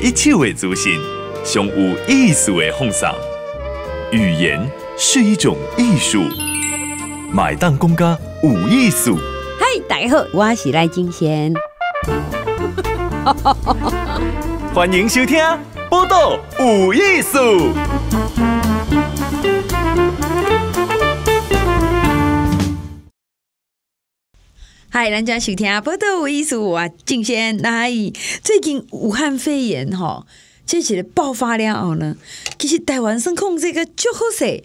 一切为初心，上有意思的放送。语言是一种艺术，买单公家有艺术。嗨，大家好，我是赖金贤，欢迎收听《波导有艺术》。嗨，咱家想听，不得有意思哇！敬先来。最近武汉肺炎吼，这一个爆发了哦呢。其实台湾声控这个就好势，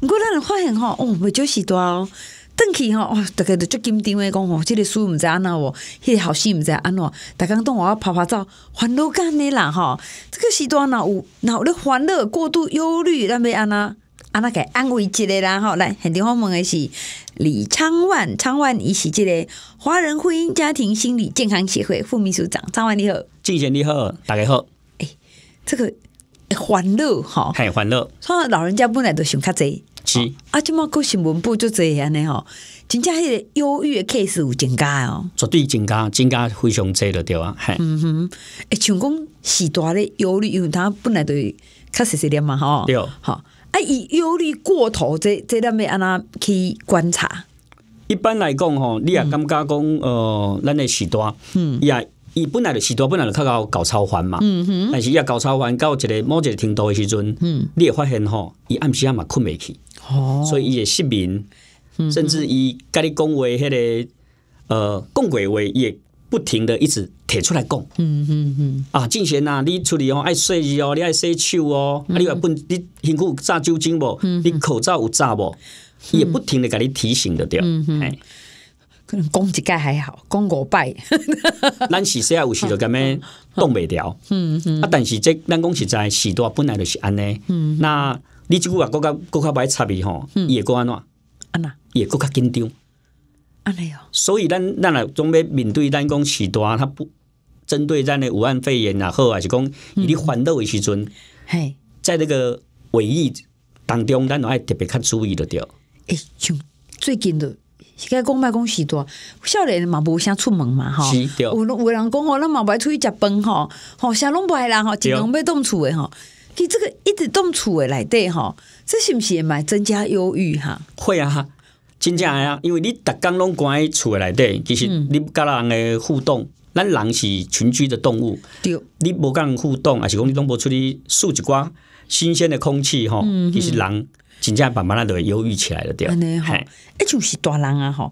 不过咱发现吼，哦，少时是多。邓去吼，哇，大个都最紧张的讲吼，这个书毋知安那哦，迄个好戏毋知安怎，大家等我要拍拍照，烦恼干你啦吼，这个时段若有有的欢乐过度忧虑，咱要安怎？啊，那给安慰一个啦吼，来，现场我们的是李昌万，昌万伊是即个华人婚姻家庭心理健康协会副秘书长。昌万你好，静贤你好，大家好。诶，这个欢乐哈，嘿，欢乐。他老人家本来都想看这，是啊，这满个新闻部就这样的吼，真正迄个忧郁的 case 有增加哦，绝对增加，增加非常多的对啊，嘿，嗯哼，诶，像讲是大的忧虑，因为他本来都确实是点嘛，吼，有，吼。啊，伊忧虑过头，这这咱要安那去观察。一般来讲吼，你也感觉讲，呃，咱的时段，嗯，也伊本来的时段本来就较搞搞超凡嘛，嗯哼。但是伊也搞超凡到一个某一个程度的时阵，嗯，你会发现吼，伊暗时啊嘛困袂去，哦，所以伊会失眠，甚至伊甲你讲话迄个呃，讲的话伊会。不停的一直贴出来讲，嗯嗯嗯，啊，进贤呐，你处理哦，爱洗衣哦，你爱洗手哦，啊，你话本，你辛苦炸酒精不？你口罩有扎不？也不停的给你提醒的掉，嗯哼，可能讲一届还好，讲国拜，咱是说在有时就甘么冻袂掉，嗯嗯。啊，但是这咱讲实在时多本来就是安尼。嗯，那你即久话国较国较买插伊吼，伊会够安怎？安伊会够较紧张。安尼哦。所以咱咱来总要面对咱讲事段，他不针对咱的武汉肺炎也好，还是讲伊你烦恼的时阵，嘿，在那个尾疫当中，咱爱特别较注意的掉。哎，像最近的，该讲麦讲事多，少年嘛无啥出门嘛吼，是有有五人讲吼，咱嘛爱出去食饭吼，吼啥拢爱人吼，尽量要冻厝的吼，你这个一直冻厝的内底吼，这是不是也蛮增加忧郁哈？会啊真正啊，因为你逐工拢关在厝内底，其实你甲人诶互动，咱人是群居的动物，你无甲人互动还是讲你拢无出去晒一寡新鲜的空气吼，其实人真正慢慢仔就会忧郁起来了掉，哎就是大人啊吼。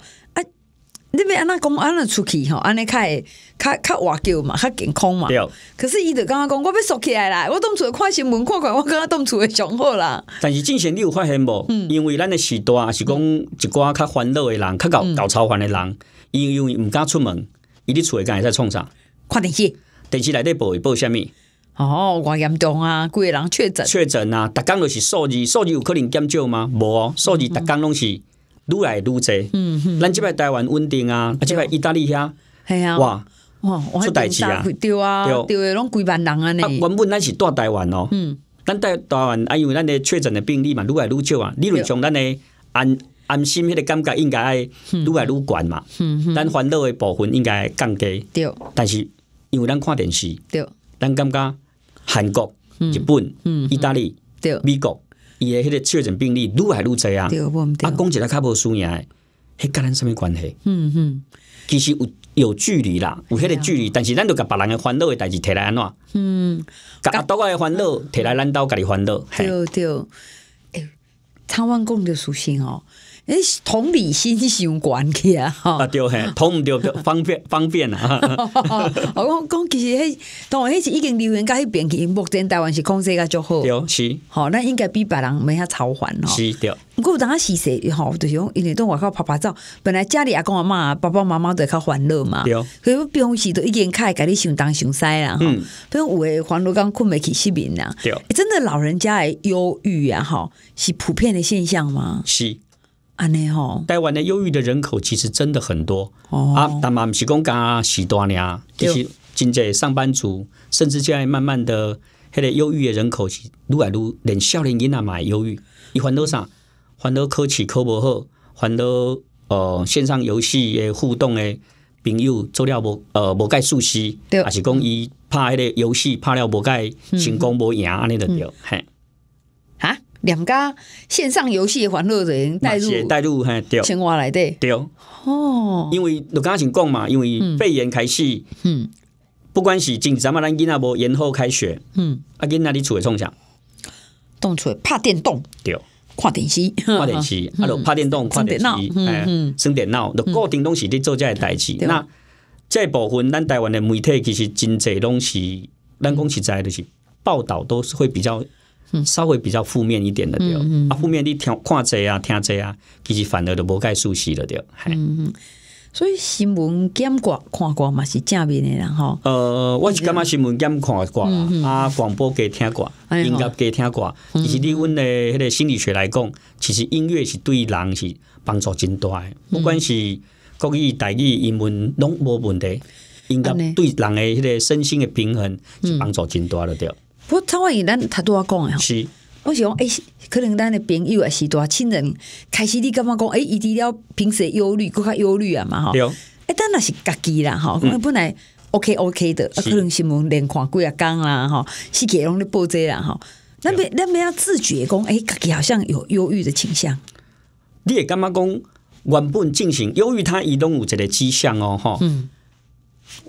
你要安那讲安那出去吼，安尼较会较较活叫嘛，较健康嘛。对。可是伊就刚刚讲，我要缩起来啦，我当初看新闻，看看，我感觉当初会上好啦。但是之前你有发现无？因为咱的时段是讲一寡较欢乐的人，较搞搞操烦的人，因为因为毋敢出门，伊伫厝里会使创啥？看电视。电视内底播播啥物？哦，偌严重啊！个人确诊，确诊啊！逐工都是数字，数字有可能减少吗？无哦，数字逐工拢是。愈来愈侪，咱即摆台湾稳定啊，啊即摆意大利遐，系啊，哇哇出代志啊，对啊，对啊，拢规班人啊，尼。原本咱是住台湾哦，嗯，咱在台湾，因为咱的确诊的病例嘛，愈来愈少啊，理论上咱的安安心迄个感觉应该愈来愈悬嘛，咱烦恼的部分应该降低，对，但是因为咱看电视，对，咱感觉韩国、日本、嗯，意大利，对，美国。伊诶迄个确诊病例愈来愈侪啊。对，我们啊，讲一个较无输赢诶，迄甲咱什么关系？嗯哼、嗯，其实有有距离啦，有迄个距离、但是咱就甲别人诶烦恼诶代志摕来安怎？嗯，甲阿多诶烦恼摕来咱兜家己烦恼。对对，诶，他万讲着属性哦。哎，同理心先管去啊！哈，对嘿，通唔对，方便方便啦！我讲讲其实，嘿，台湾还是已经流行到迄边去，目前台湾是控制也足好。对，是。吼，咱应该比别人没啥超凡咯。是，对。不过，当他细时吼，吼就是讲，因为到外口跑跑走。本来家里阿公阿妈、爸爸妈妈在较欢乐嘛。有。所以，平时都一点开，家里想当想西啦。嗯。所以，有诶，欢乐刚困未起，失眠对、有。真的，老人家诶，忧郁啊，吼，是普遍的现象吗？是。安尼吼，台湾的忧郁的人口其实真的很多。哦，啊，但嘛不是讲讲啊，许多呢，就是真济上班族，甚至现在慢慢的，迄个忧郁的人口是愈来愈连少年囡仔嘛忧郁。伊烦恼啥？烦恼考试考无好，烦恼呃线上游戏的互动的朋友做了无呃无该熟悉，还是讲伊拍迄个游戏拍了无该成功无赢安尼的了嘿。两家线上游戏欢乐人带入，带入吓，对，先挖来对，对，哦，因为你刚刚想讲嘛，因为肺炎开始，嗯，不管是进咱们咱囡仔无延后开学，嗯，啊金那里处创冲动冻处怕电动，对，看电视，看电视，啊，就怕电动，看电视，嗯，省电脑，就固定东西伫做这代志，那这部分咱台湾的媒体其实真济拢是，咱讲实在的是，报道都是会比较。稍微比较负面一点的对，嗯、啊，负面的听看侪啊，听侪啊，其实反而都无该熟悉了嗯。所以新闻监管看过嘛是正面的啦吼。呃，我是感觉新闻监管过啊？广播给听过，音乐给听过。其实，你阮的迄个心理学来讲，其实音乐是对人是帮助真大。的，不管是国语、台语、英文，拢无问题。音乐对人的迄个身心的平衡是帮助真大的对。不蔡婉莹咱头拄仔讲诶吼是我想讲诶是可能咱诶朋友也是住亲人开始你感觉讲诶伊除了平时忧虑佫较忧虑啊嘛吼诶咱若是家己啦吼本来 ok ok 的啊可能新闻连看几啊工啦吼是界拢咧报者啦吼咱袂咱袂晓自觉讲诶家己好像有忧郁的倾向你会感觉讲原本进行忧郁它伊拢有一个迹象哦吼嗯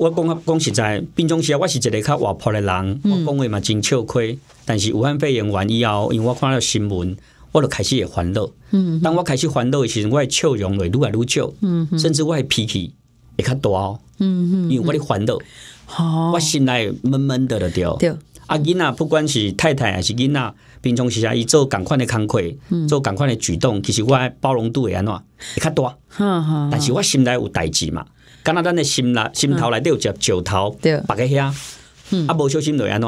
我讲讲实在，平常时啊，我是一个较活泼的人，我讲话嘛真笑亏。但是武汉肺炎完以后，因为我看了新闻，我就开始会烦恼。嗯，当我开始烦恼的时候，我笑容会愈来愈少。嗯，甚至我脾气会较哦。嗯嗯，因为我的烦恼，我心内闷闷的了掉。对，阿囡仔不管是太太还是囡仔。平常时啊，伊做共款的工作，做共款的举动，其实我包容度会安怎，会较大。哈哈，但是我心内有代志嘛。敢若咱的心内心头内底有只石头，白个遐，啊无小心就安怎？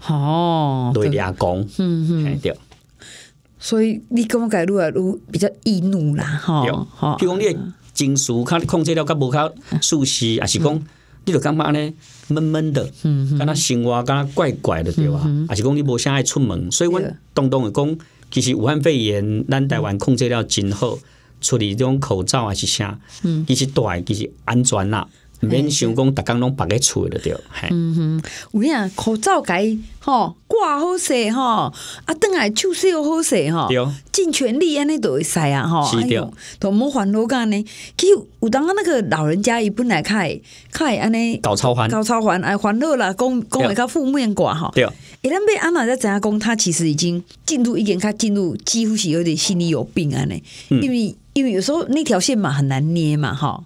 就对俩讲，嗯嗯，对。所以你感觉愈来愈比较易怒啦，吼，吼，比如讲你情绪，较控制了，较无较舒适，也是讲你就感觉安尼闷闷的，嗯嗯，敢若生活敢若怪怪的对吧？也是讲你无啥爱出门，所以阮东东会讲，其实武汉肺炎，咱台湾控制了真好。处理这种口罩啊，是啥，嗯，其实戴其实安全啦、啊。免想讲，逐工拢绑个厝了着。嗯哼，有影口罩该吼挂好势吼，啊，等来手又好势吼，尽全力安尼都会使啊吼。是着，都无烦恼安尼。其实有当啊，那个老人家伊本来较会较会安尼搞超凡搞超凡哎，烦恼啦，讲讲会较负面挂吼。对。哎，咱被安娜在怎样讲，他其实已经进入已经较进入，几乎是有点心理有病安尼，因为。因为有时候那条线嘛很难捏嘛哈，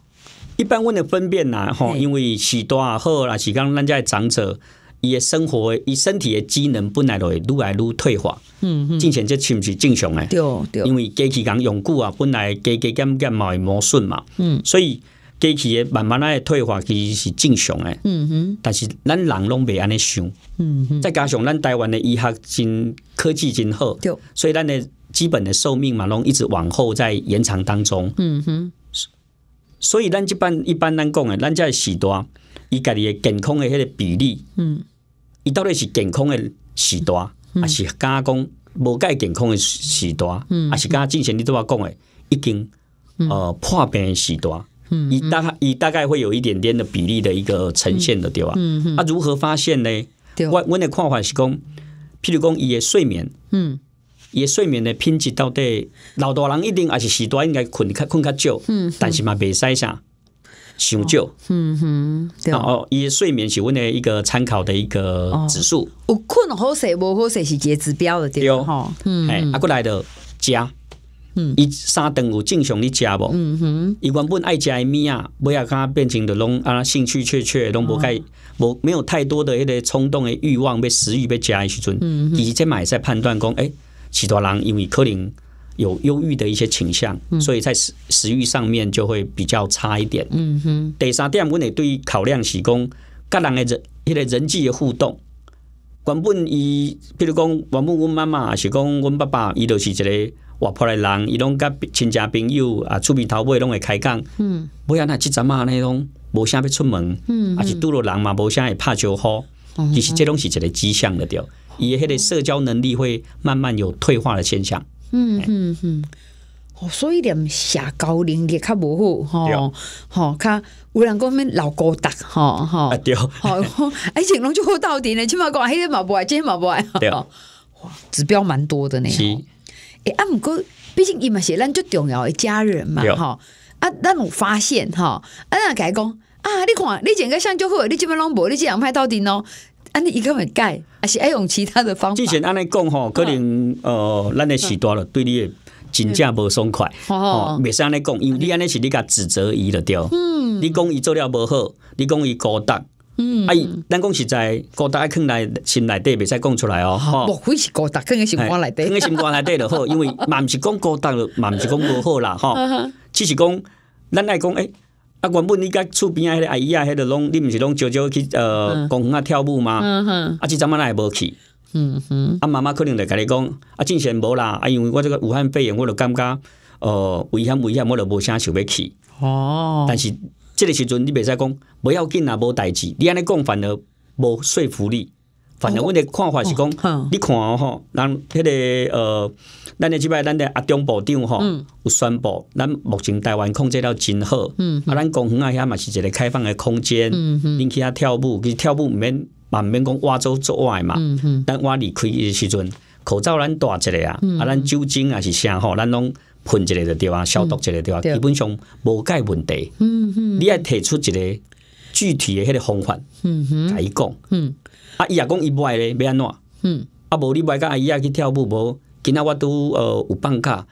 一般问的分辨呐哈，因为许多后啦，刚刚咱家的长者伊的生活伊身体的机能本来就会愈来愈退化，嗯嗯，进前这是不是正常嘞？对对，因为机器讲用久啊，本来给给减减嘛会磨损嘛，嗯，所以机器的慢慢来退化其实是正常的，嗯哼，但是咱人拢未安尼想，嗯哼，再加上咱台湾的医学真。科技今后，所以咱的基本的寿命嘛，拢一直往后在延长当中。嗯哼，所以咱一般一般咱讲的，咱这时代，伊家己的健康的迄个比例，嗯，伊到底是健康的时代，还是讲讲无介健康的时代，嗯，还是讲进行你对我讲的已经呃破病诶时代，嗯，伊大以大概会有一点点的比例的一个呈现的对吧？嗯哼，啊如何发现呢？对，我我的看法是讲。譬如讲，伊的睡眠，嗯，伊的睡眠的品质到底老大人一定还是时段应该困较困较少，嗯，但是嘛，袂使啥，少少，嗯哼，哦，伊睡眠是阮的一个参考的一个指数，有困好睡，无好睡是个指标的，对吼，嗯，啊，过来的加。伊三顿有正常哩食无？伊原本爱食物啊，不要讲变成着拢啊兴趣缺缺，拢无伊无没有太多的迄个冲动的欲望被食欲被诶时阵。以及嘛买使判断讲，哎，许多人因为可能有忧郁的一些倾向，所以在食食欲上面就会比较差一点。第三点，阮会对考量是讲，甲人的人迄个人际的互动，原本伊，比如讲原本阮妈妈是讲阮爸爸，伊就是一个。活泼的人，伊拢甲亲戚朋友啊，厝边头尾拢会开讲。嗯，不要那即阵啊，那拢无啥要出门，嗯，啊是拄着人嘛，无啥会拍招呼。其实这拢是一个迹象的，对。伊迄个社交能力会慢慢有退化的现象。嗯嗯嗯。哦，所以连社高龄也较无好，吼、哈，吼较有人讲咩老高吼吼，啊对，好，而且拢就好到底呢，起码讲迄个嘛无爱，即个嘛无爱，对哇，指标蛮多的呢。啊，毋过，毕竟伊嘛是咱最重要的家人嘛，吼，啊，咱有发现吼，啊，改讲啊，你看，你整个香就好，你基本拢无，你只两派到底喏，安尼伊个会改，还是爱用其他的方法。之前安尼讲吼，可能呃，咱的时代了，对你的真正无爽快。哦，使安尼讲，因为你安尼是你甲指责伊了掉。嗯，你讲伊做了无好，你讲伊孤单。嗯，啊，伊咱讲实在，高大囥内心内底未使讲出来哦。哦，非是高单，囥定心肝内底，肯定心肝内底了。好，因为嘛毋是讲高单，了，嘛毋是讲无好啦。吼，只是讲咱爱讲，诶。啊，原本你甲厝边啊，迄个阿姨啊，迄个拢，你毋是拢招招去呃公园啊跳舞吗？嗯哼，啊，即阵嘛来无去。嗯哼，啊，妈妈可能来甲你讲，啊，之前无啦，啊，因为我即个武汉肺炎，我就感觉，哦，危险，危险，我就无啥想欲去。哦，但是。即个时阵，你袂使讲，不要紧啊，无代志。你安尼讲反而无说服力，反而阮的看法是讲，你看吼，咱迄个呃，咱的即摆咱的阿中部长吼有宣布，咱目前台湾控制了真好，啊，咱公园啊遐嘛是一个开放的空间，你去遐跳舞，其实跳舞毋免，嘛毋免讲挖走做坏嘛，但我离开的时阵，口罩咱戴一个啊，啊，咱酒精啊是啥吼，咱拢。喷一个地方消毒，一个地方基本上无解问题。嗯哼，你要提出一个具体的迄个方法。嗯哼，伊讲。嗯，啊，伊也讲伊爱咧，要安怎？嗯，啊，无你买，甲阿伊啊去跳舞，无今仔我拄呃有放假。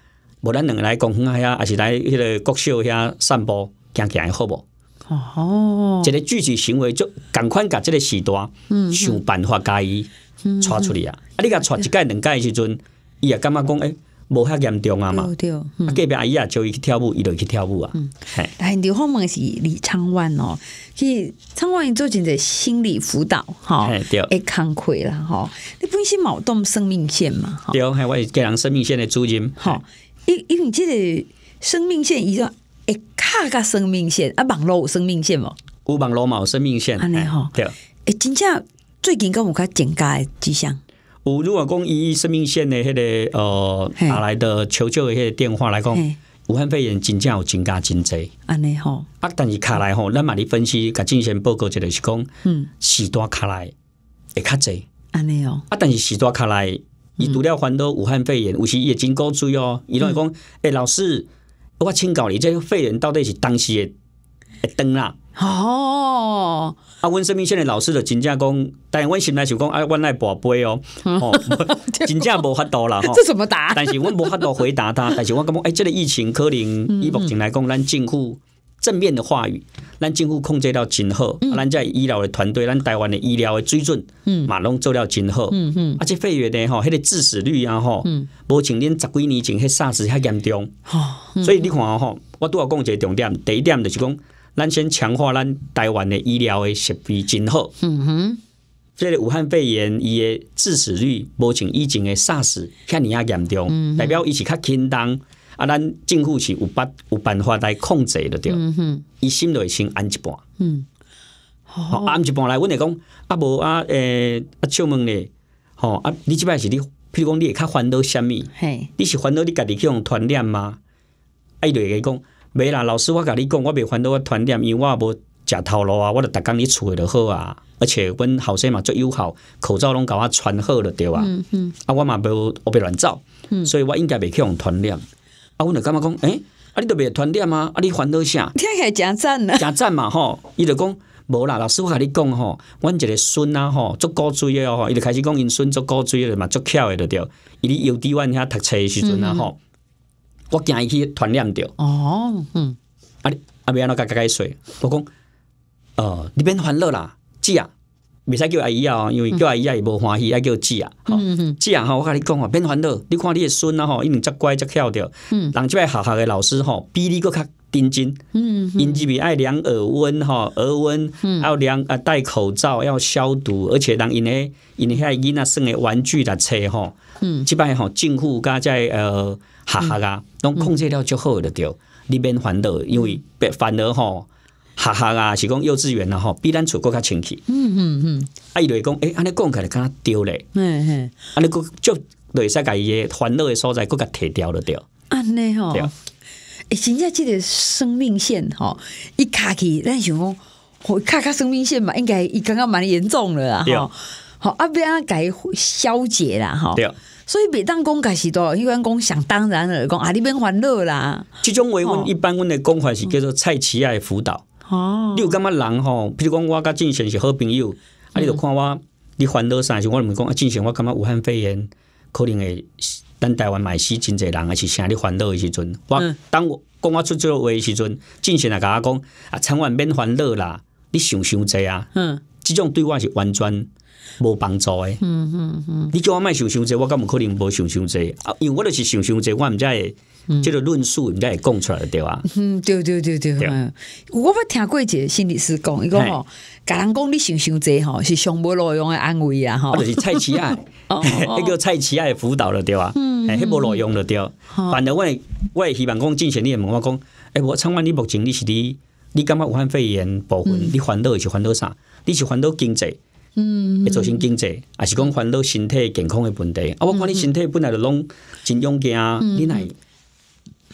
无咱两个来公园遐，还是来迄个国小遐散步，行健好无？哦，一个具体行为，就赶快甲即个时段想办法甲伊带出去啊！啊，你甲带一届两盖时阵，伊也感觉讲诶？无赫严重啊嘛对隔壁阿姨啊叫伊去跳舞伊就去跳舞啊嗯吓但是刘浩猛是李昌万哦去实昌万伊做真侪心理辅导吼吓对会康溃啦吼你本身毛动生命线嘛对害我是个人生命线的主金，吼因因为即个生命线伊说会卡甲生命线啊网络有生命线无有网络嘛有生命线安尼吼对诶真正最近佫有较增加诶迹象有如果讲以生命线的迄个呃打来的求救的迄个电话来讲，武汉肺炎真正有增加真济，安尼吼。啊，但是卡来吼，咱嘛哩分析甲进行报告，就是讲，嗯，时段卡来会较济，安尼哦。啊，但是时段卡来，伊除了烦恼武汉肺炎，有时也真够水哦。伊拢会讲，诶，老师，我请教你，这个肺炎到底是当时的登啦？哦。啊，阮生命线的老师就真正讲，但阮心内想讲，哎，我来跋杯哦，真正无法度啦，吼，这怎么答？但是阮无法度回答他，但是我感觉，哎，这个疫情可能，以目前来讲，咱政府正面的话语，咱政府控制到真好，咱在医疗的团队，咱台湾的医疗的水准，嗯，马龙做了真好，嗯嗯，而且肺炎呢，吼，迄个致死率啊，吼，嗯，无像恁十几年前迄 SARS 遐严重，所以你看啊，哈，我拄要讲一个重点，第一点就是讲。咱先强化咱台湾的医疗的设备真好。嗯哼，即个武汉肺炎伊的致死率无像以前的 SARS 遐尼啊严重，嗯、代表伊是较轻当。啊，咱政府是有办有办法来控制的，着。嗯哼，伊心内先安一半。嗯，好，安一半来，阮会讲。啊无啊，诶，阿笑问咧，吼啊，你即摆是你，譬如讲你较烦恼啥物，嘿，你是烦恼你家己去传染吗？啊，伊甲伊讲。袂啦，老师，我甲你讲，我袂烦恼我团练，因为我无食头路啊，我着逐工伫厝诶得好啊。而且，阮后生嘛足友好，口罩拢甲我穿好着对啊。啊，我嘛无，我袂乱走，所以我应该袂去用团练。啊，阮着感觉讲？诶，啊，你着袂团练吗？啊，你烦恼啥？起来诚赞呢？诚赞嘛吼！伊就讲无啦，老师我甲你讲吼，阮一个孙啊吼，足古锥诶吼，伊就开始讲因孙足古锥诶嘛，足巧诶，着对。伊伫幼稚园遐读册诶时阵啊吼。我惊伊去传染着。哦，嗯，啊，啊，别安怎甲甲伊说，我讲，呃，你免烦恼啦，姐啊，未使叫阿姨哦，因为叫阿姨伊无欢喜，爱叫姐啊。嗯嗯，姐啊，我甲你讲啊，免烦恼。你看你诶孙啊，吼，伊毋只乖只巧着。嗯，人即摆下下诶老师吼，比你搁较。定金，嗯，因这边爱量耳温哈，耳温，嗯，要量啊，戴口罩要消毒，而且人因嘞，因还囝仔剩的玩具啦、车哈，嗯，即摆吼政府加在呃哈哈啊，拢控制了就好了，对，你免烦恼，因为别欢乐吼哈哈啊，是讲幼稚园啦吼，比咱厝更较清气，嗯嗯嗯，啊伊会讲，诶安尼讲起来敢若丢咧，嗯，哎，安尼个就会使家伊个烦恼的所在，佫甲摕掉了着，安尼吼。真正即个生命线吼，一卡起，咱想讲我卡卡生命线嘛，应该伊刚刚蛮严重了啦。好，好阿边啊改消解啦，哈。对所以每当公开是多，一般公想当然了，讲啊，你边欢乐啦。这种慰阮一般阮的讲法是叫做蔡奇爱辅导哦。有感觉人吼，比如讲我甲郑贤是好朋友，啊，你就看我你烦恼啥？像我毋们讲啊，郑贤我感觉武汉肺炎可能会。咱台湾买死真侪人也是请你烦恼的时阵，我当我讲我出这个话的时阵，进贤来甲我讲啊，千万免烦恼啦，你想想这啊，嗯，这种对我是完全无帮助的。你叫我卖想想者，我根本可能无想想啊，因为我就是想想者，我毋才会。即个论述，应该会讲出来对哇？嗯，对对对对。我捌听过一个心理师讲，伊讲吼，甲人讲你想想济吼，是上无路用的安慰啊，吼。就是蔡奇爱，迄 个蔡奇爱辅导了，对哇？嗯。迄无路用了，对。反正我，我希望讲，之前你会问我讲，哎，我请问你目前你是你，你感觉武汉肺炎部分，你烦恼是烦恼啥？你是烦恼经济？嗯。造成经济，也是讲烦恼身体健康的问题？啊，我看你身体本来就拢真勇敢啊，你来。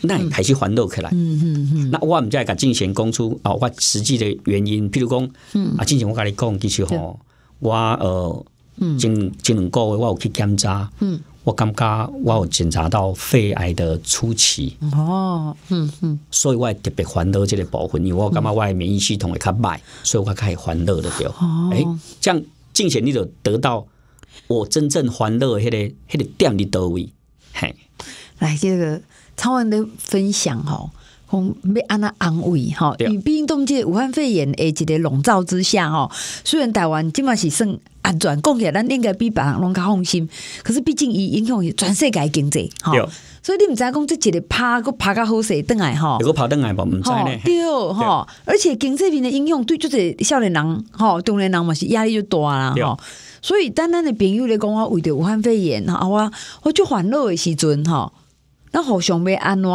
那你还是欢乐起来。嗯嗯嗯。那我唔在个进贤讲出哦，我实际的原因，譬如讲，啊，进贤我跟你讲，其实吼，我呃，嗯，前前两个月我有去检查，嗯，我感觉我有检查到肺癌的初期。哦。嗯嗯。所以我会特别欢乐这个部分，因为我感觉我的免疫系统会较慢，所以我开始欢乐的掉。哦。哎，这样进贤你就得到我真正欢乐迄个迄个点的到位。嘿。来，这个。超人的分享吼、哈，没安那安慰哈。毕竟，冬季武汉肺炎诶，一个笼罩之下哈，虽然台湾今嘛是算安全，讲起来咱应该比别人拢较放心。可是，毕竟伊影响伊全世界经济哈，所以你毋知讲即一个拍个拍较好势倒来吼，有个拍倒来吧，毋知呢，对 吼，而且经济面的影响对就是少年人吼，中年人嘛是压力就大啦吼。所以单单的朋友咧讲我为着武汉肺炎，啊，我我就烦恼的时阵吼。那互相要安怎？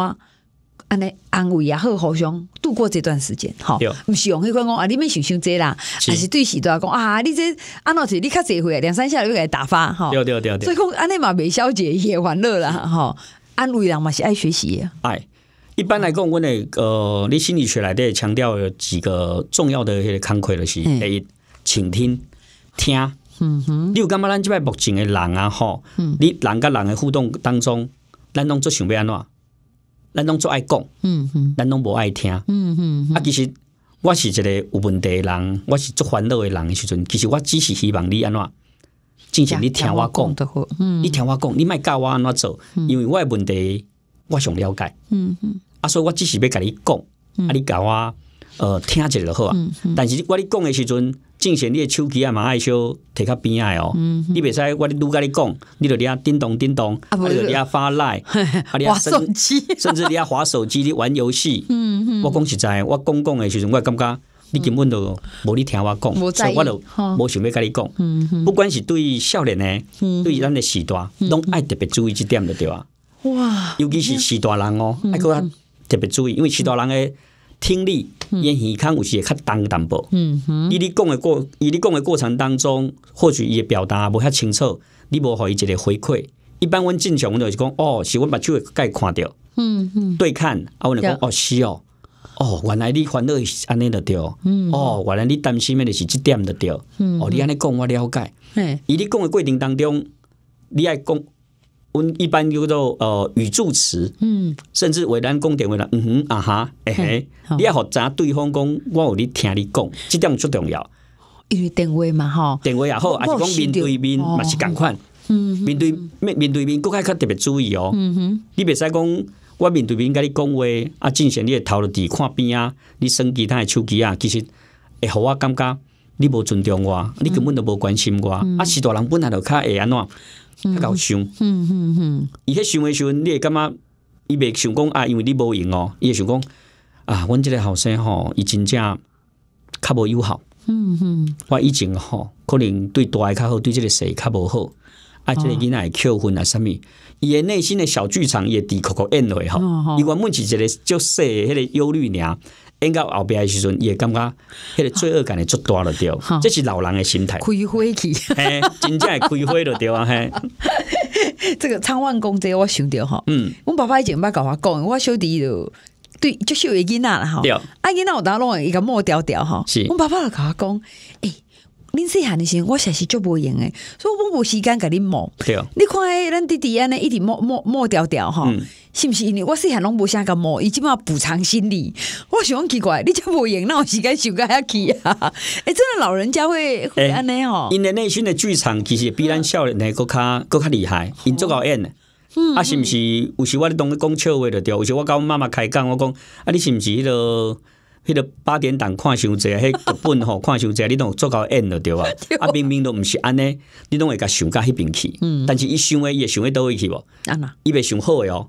安尼安慰也好互相度过这段时间，吼，不是用迄款讲啊，你免想想这啦，还是对时代讲啊，你这安老铁，你较这回两三下又给打发，吼，对对对，所以讲安尼嘛，袂消解也玩乐啦，吼，安慰人嘛是爱学习，爱。一般来讲，我诶呃，你心理学来的强调有几个重要的个康亏就是：第一，倾听，听。嗯哼，你有感觉咱即摆目前的人啊，嗯、你人跟人诶互动当中。咱拢做想要安怎？咱拢做爱讲，咱拢无爱听，嗯啊，其实我是一个有问题人，我是做烦恼的人的时阵，其实我只是希望你安怎，正常你听我讲，嗯，你听我讲，你莫教我安怎做，因为我的问题，我想了解，嗯啊，所以我只是要跟你讲，啊，你教我，呃，听下就好，嗯但是我你讲的时阵。正常你的手机啊嘛爱修，摕较边爱哦。你袂使我哩，都甲你讲，你就伫遐叮咚叮咚，啊就伫遐发赖，啊甚至你遐划手机，你玩游戏。嗯我讲实在，我讲讲诶，时阵，我感觉你根本都无咧听我讲，所以我都无想要甲你讲。不管是对少年诶，对咱诶时代，拢爱特别注意这点了，对啊。哇，尤其是时代人哦，爱较特别注意，因为时代人诶。听力，因耳腔有时会较重淡薄。嗯哼，伊你讲的过，伊你讲的过程当中，或许伊的表达无遐清楚，你无互伊一个回馈。一般阮正常，阮就是讲，哦，是阮目睭会伊看着。嗯哼，对看，啊，阮著讲，哦，是哦，哦，原来你烦恼是安尼的对。嗯，哦，原来你担心面的是即点的对。嗯，哦，你安尼讲，我了解。嗯，伊你讲的过程当中，你爱讲。阮一般叫做呃语助词，嗯，甚至为咱讲点话啦。嗯哼啊哈，哎嘿，你要互知对方讲，我有咧听你讲，这点最重要，因为电话嘛吼，电话也好，还是讲面对面嘛是共款，嗯，面对面面对面，各较较特别注意哦，嗯哼，你袂使讲我面对面甲你讲话，啊，正常你的头落地看边啊，你其他的手机啊，其实会互我感觉你无尊重我，你根本都无关心我，啊，是大人本来就较会安怎。较有想，嗯嗯嗯，伊迄想诶时阵，你会感觉伊袂想讲啊，因为你无用哦，伊会想讲啊，阮即个后生吼，伊真正较无友好，嗯嗯，我以前吼可能对大较好，对即个细较无好，啊，即个囡仔会扣分啊，啥物？伊内心的小剧场也伫咕咕演落去吼，伊原本是一个足细迄个忧虑娘。变到后壁的时候，也感觉那个罪恶感也做大了，对，这是老人的心态，开灰去，真正开灰了，对啊，嘿，这个仓万公这个我想到哈，嗯，我爸爸以前不搞我讲，我小弟就对就绣一件阿囡啦哈，啊囡那有当弄一个木雕雕是，我爸爸搞化工，哎。恁细汉的时，我诚实足无用诶，所以我无时间甲恁磨。对你看咱弟弟尼一直磨磨磨掉掉吼，是不是？因为我细汉拢无啥个摸，伊即嘛补偿心理。我喜欢奇怪，你真无用，那有时间想个遐去啊？哎，真的老人家会会安尼哦。因的内心的剧场其实比咱少年较搁较厉害，因足够演的。嗯，啊，是毋是？有时我咧东讲笑话就对，有时我甲我妈妈开讲，我讲啊，你是毋是个？迄个八点档看伤济，迄个日本吼 看伤济，你拢做到应了对吧？啊，明明都毋是安尼，你拢会甲想甲迄边去。但是伊想诶，伊会想诶倒位去无？安嘛，伊袂想好诶哦，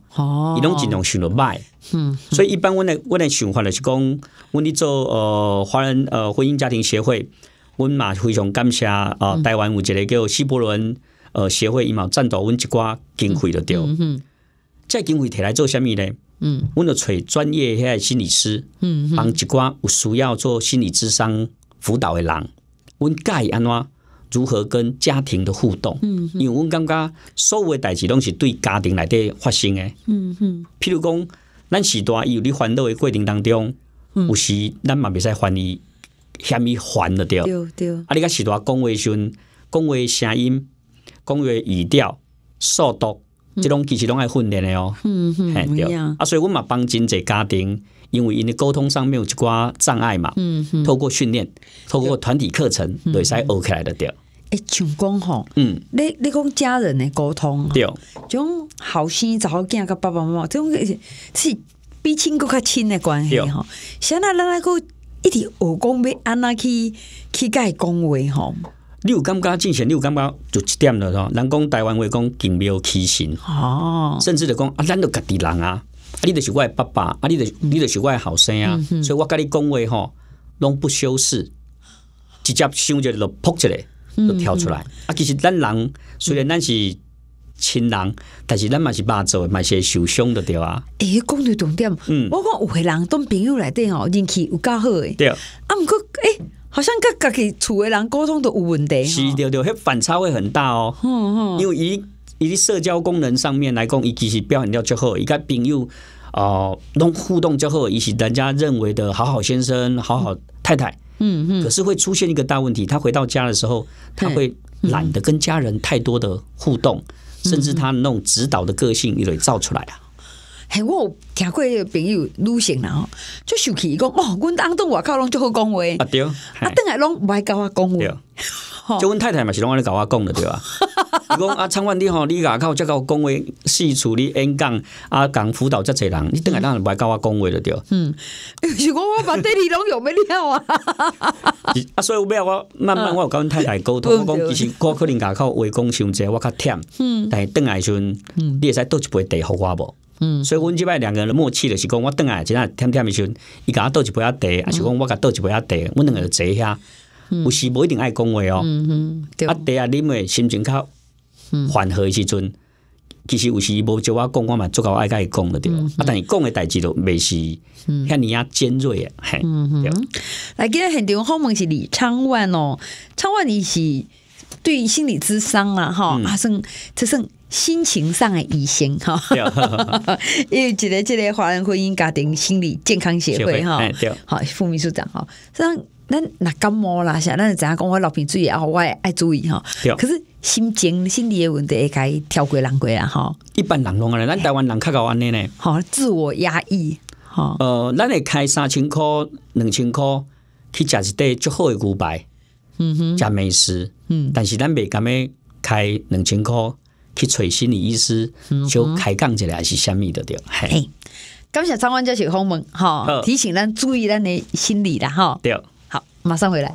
伊拢尽量想着歹。嗯，所以一般阮诶，阮诶想法就是讲，阮咧做呃华人呃婚姻家庭协会，阮嘛非常感谢啊台湾有一个叫西伯伦呃协会，伊嘛赞助阮一寡经费了对。嗯哼，这经费摕来做啥物咧？嗯，我著找专业遐心理师，嗯，帮一寡有需要做心理智商辅导的人，我教伊安怎如何跟家庭的互动。嗯，因为阮感觉所有代志拢是对家庭来底发生诶。嗯哼，譬如讲，咱时代伊有伫烦恼的过程当中，有时咱嘛未使烦伊嫌伊烦了掉。对对，啊！你甲时代讲话声、讲话声音、讲话语调、速度。这种其实拢爱训练的哦，嗯对。啊，所以我嘛帮真济家庭，因为因的沟通上面有一寡障碍嘛。嗯透过训练，透过团体课程，会使学起来的对。哎，像讲吼。嗯。你你讲家人的沟通。对。种后生早囝甲爸爸妈妈，种是是比亲骨较亲的关系吼。现那咱那个一直学功要安那去去伊讲话吼。你有感觉，正前你有感觉就一点了吼。人讲台湾话讲敬庙起心哦，甚至就讲啊，咱都家己人啊，啊，你就是我的爸爸，啊，你你就是我的后生啊，所以我跟你讲话吼，拢不修饰，直接想着就扑起来，就跳出来。啊，其实咱人虽然咱是亲人，但是咱嘛是爸做，嘛会受伤的对吧？哎，讲女重点，嗯，我讲有个人当朋友来底哦，人气有较好诶。对啊，啊，毋过哎。好像跟家己周的人沟通都有问题，是的，對，遐反差会很大哦。嗯嗯，因为以以社交功能上面来讲，伊其实表现掉之后，伊个朋又哦弄互动之后，以及人家认为的好好先生、好好太太，嗯嗯，可是会出现一个大问题，他回到家的时候，他会懒得跟家人太多的互动，甚至他那种指导的个性也造出来啊。嘿，我有听过个朋友女性人吼，就生气讲哦，阮翁东外口拢就好讲话。啊对，啊邓来拢毋爱甲我讲话，就阮太太嘛是拢安尼甲我讲的对吧？伊讲啊，参观你吼，你口靠甲我讲话四处你演讲啊讲辅导遮济人，你邓来龙毋爱甲我讲话了对。嗯，是讲我把对你拢用咩了啊？啊，所以后咩我慢慢我有跟太太沟通，我讲其实我可能外口话讲伤济，我较忝。嗯，但系邓时春，你使倒一杯茶互我无？所以，阮即摆两个人的默契咧，是讲我倒来，即忝忝的时阵，伊我倒一杯啊茶，啊是讲我甲倒一杯啊茶，阮两个坐遐。下。有时无一定爱讲话哦，嗯啊，茶啊，啉诶心情较缓和的时阵，其实有时无招我讲，我嘛足够爱甲伊讲对、着。啊，但是讲的代志都未是像你啊尖锐的。嗯哼，来今日很场好梦是李昌万哦，昌万你是对心理智商啊哈，阿胜只算。心情上的医生哈，因为一个这个华人婚姻家庭心理健康协会哈，好副秘书长哈，让咱那感冒啦，像咱怎样讲，我老皮注意啊，我也爱注意哈。可是心情心理的问题也该跳过难过啦哈，一般人拢安尼，咱台湾人较搞安尼呢，好自我压抑，吼，呃，咱会开三千块、两千块去吃一顿最好的牛排，嗯哼，吃美食，嗯，但是咱袂敢要开两千块。去找心理医师，就开讲起来是什么的对？嘿，感谢张万佳小访问哈，提醒咱注意咱的心理的哈。对，好，马上回来。